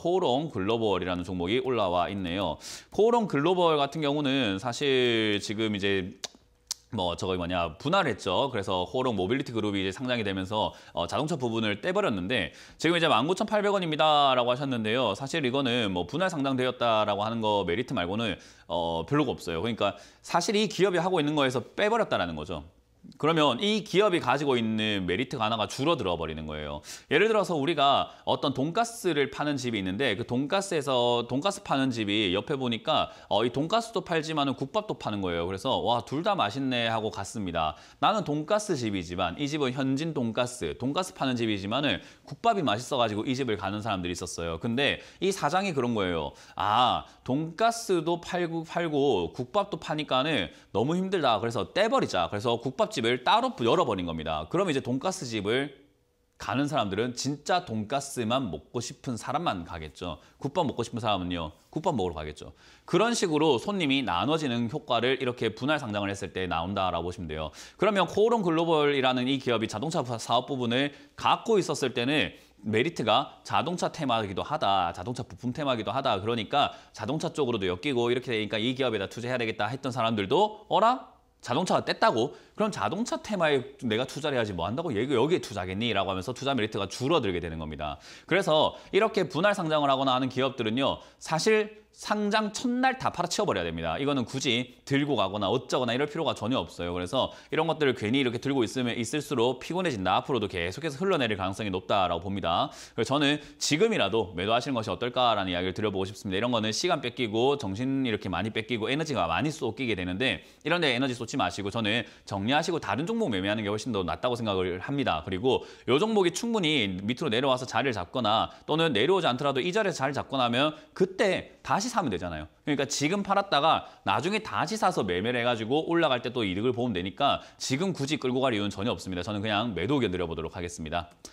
코오롱 글로벌이라는 종목이 올라와 있네요. 코오롱 글로벌 같은 경우는 사실 지금 이제 뭐 저거 뭐냐 분할했죠. 그래서 호롱 모빌리티 그룹이 이제 상장이 되면서 어, 자동차 부분을 떼버렸는데 지금 이제 19,800원입니다라고 하셨는데요. 사실 이거는 뭐 분할 상장되었다라고 하는 거 메리트 말고는 어, 별로가 없어요. 그러니까 사실 이 기업이 하고 있는 거에서 빼버렸다라는 거죠. 그러면 이 기업이 가지고 있는 메리트가 하나가 줄어들어 버리는 거예요. 예를 들어서 우리가 어떤 돈가스를 파는 집이 있는데 그 돈가스에서 돈가스 파는 집이 옆에 보니까 어, 이 돈가스도 팔지만 국밥도 파는 거예요. 그래서 와 둘 다 맛있네 하고 갔습니다. 나는 돈가스 집이지만 이 집은 현진 돈가스, 돈가스 파는 집이지만 은 국밥이 맛있어가지고 이 집을 가는 사람들이 있었어요. 근데 이 사장이 그런 거예요. 아 돈가스도 팔고, 팔고 국밥도 파니까는 너무 힘들다. 그래서 떼버리자. 그래서 국밥 국밥집을 따로 열어버린 겁니다. 그러면 이제 돈가스 집을 가는 사람들은 진짜 돈가스만 먹고 싶은 사람만 가겠죠. 국밥 먹고 싶은 사람은요. 국밥 먹으러 가겠죠. 그런 식으로 손님이 나눠지는 효과를 이렇게 분할 상장을 했을 때 나온다라고 보시면 돼요. 그러면 코오롱 글로벌이라는 이 기업이 자동차 사업 부분을 갖고 있었을 때는 메리트가 자동차 테마이기도 하다, 자동차 부품 테마이기도 하다. 그러니까 자동차 쪽으로도 엮이고 이렇게 되니까 이 기업에다 투자해야 되겠다 했던 사람들도 어라? 자동차가 뗐다고? 그럼 자동차 테마에 내가 투자를 해야지 뭐 한다고 여기에 투자겠니? 라고 하면서 투자 메리트가 줄어들게 되는 겁니다. 그래서 이렇게 분할 상장을 하거나 하는 기업들은요. 사실 상장 첫날 다 팔아치워버려야 됩니다. 이거는 굳이 들고 가거나 어쩌거나 이럴 필요가 전혀 없어요. 그래서 이런 것들을 괜히 이렇게 들고 있으면 있을수록 피곤해진다. 앞으로도 계속해서 흘러내릴 가능성이 높다라고 봅니다. 그래서 저는 지금이라도 매도하시는 것이 어떨까라는 이야기를 드려보고 싶습니다. 이런 거는 시간 뺏기고 정신 이렇게 많이 뺏기고 에너지가 많이 쏟기게 되는데 이런 데 에너지 쏟지 마시고 저는 정리하시고 다른 종목 매매하는 게 훨씬 더 낫다고 생각을 합니다. 그리고 이 종목이 충분히 밑으로 내려와서 자리를 잡거나 또는 내려오지 않더라도 이 자리에서 자리를 잡거나 하면 그때 다시 다시 사면 되잖아요. 그러니까 지금 팔았다가 나중에 다시 사서 매매를 해가지고 올라갈 때 또 이득을 보면 되니까 지금 굳이 끌고 갈 이유는 전혀 없습니다. 저는 그냥 매도 의견 드려보도록 하겠습니다.